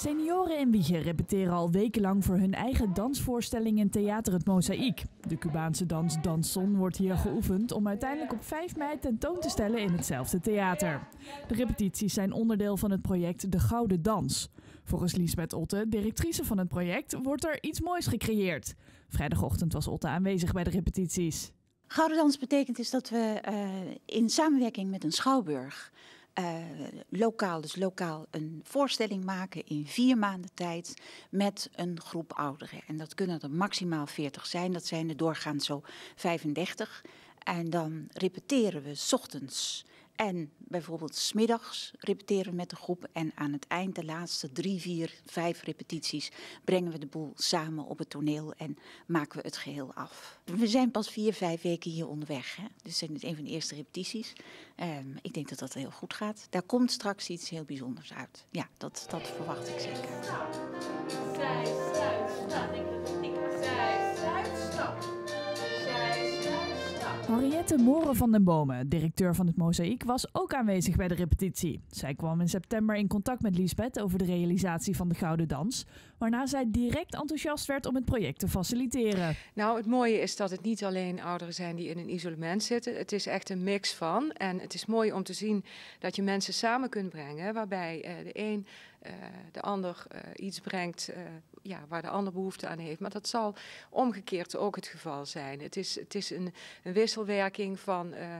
Senioren in Wiegen repeteren al wekenlang voor hun eigen dansvoorstelling in Theater Het Mozaïek. De Cubaanse dans Danson wordt hier geoefend om uiteindelijk op 5 mei tentoon te stellen in hetzelfde theater. De repetities zijn onderdeel van het project De Gouden Dans. Volgens Liesbeth Otte, directrice van het project, wordt er iets moois gecreëerd. Vrijdagochtend was Otte aanwezig bij de repetities. Gouden Dans betekent is dus dat we eh, in samenwerking met een schouwburg eh, lokaal, dus lokaal een voorstelling maken in vier maanden tijd met een groep ouderen. En dat kunnen er maximaal 40 zijn, dat zijn er doorgaans zo 35. En dan repeteren we s ochtends en bijvoorbeeld smiddags repeteren we met de groep. En aan het eind, de laatste drie, vier, vijf repetities, brengen we de boel samen op het toneel en maken we het geheel af. We zijn pas vier, vijf weken hier onderweg. Hè? Dus dit is een van de eerste repetities. Ehm, ik denk dat dat heel goed gaat. Daar komt straks iets heel bijzonders uit. Ja, dat, dat verwacht ik zeker. Zij, zij, staan. Zij, zij, stap. Henriette Moren van den Bomen, directeur van het Mozaïek, was ook aanwezig bij de repetitie. Zij kwam in september in contact met Lisbeth over de realisatie van de Gouden Dans, waarna zij direct enthousiast werd om het project te faciliteren. Nou, het mooie is dat het niet alleen ouderen zijn die in een isolement zitten. Het is echt een mix van. En het is mooi om te zien dat je mensen samen kunt brengen, waarbij eh, de een eh, de ander eh, iets brengt ja, waar de ander behoefte aan heeft. Maar dat zal omgekeerd ook het geval zijn. Het is, het is een, een wissel wisselwerking van eh,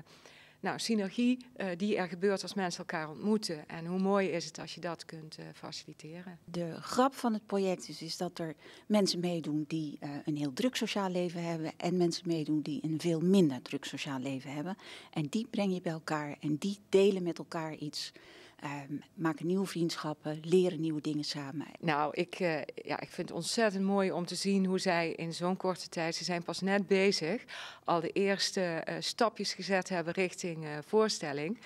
nou, synergie eh, die er gebeurt als mensen elkaar ontmoeten. En hoe mooi is het als je dat kunt eh, faciliteren. De grap van het project is, is dat er mensen meedoen die een heel druk sociaal leven hebben. En mensen meedoen die een veel minder druk sociaal leven hebben. En die breng je bij elkaar en die delen met elkaar iets Um, maken nieuwe vriendschappen, leren nieuwe dingen samen. Nou, ik, eh, ja, ik vind het ontzettend mooi om te zien hoe zij in zo'n korte tijd, ze zijn pas net bezig, al de eerste eh, stapjes gezet hebben richting eh, voorstelling.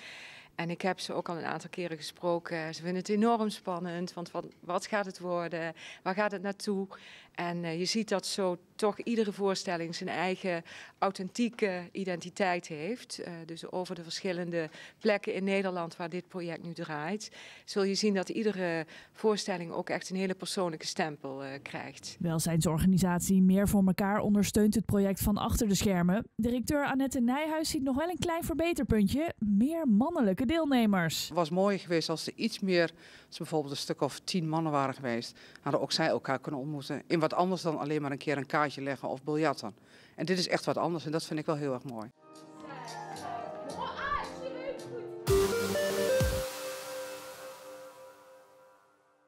En ik heb ze ook al een aantal keren gesproken. Ze vinden het enorm spannend, want wat, wat gaat het worden? Waar gaat het naartoe? En eh, je ziet dat zo toch iedere voorstelling zijn eigen authentieke identiteit heeft. Eh, dus over de verschillende plekken in Nederland waar dit project nu draait, zul je zien dat iedere voorstelling ook echt een hele persoonlijke stempel uh, krijgt. Welzijnsorganisatie Meer voor elkaar ondersteunt het project van achter de schermen. Directeur Annette Nijhuis ziet nog wel een klein verbeterpuntje: meer mannelijke deelnemers. Het was mooi geweest als er iets meer, als bijvoorbeeld een stuk of tien mannen waren geweest, hadden ook zij elkaar kunnen ontmoeten. In wat anders dan alleen maar een keer een kaartje leggen of biljarten. En dit is echt wat anders en dat vind ik wel heel erg mooi.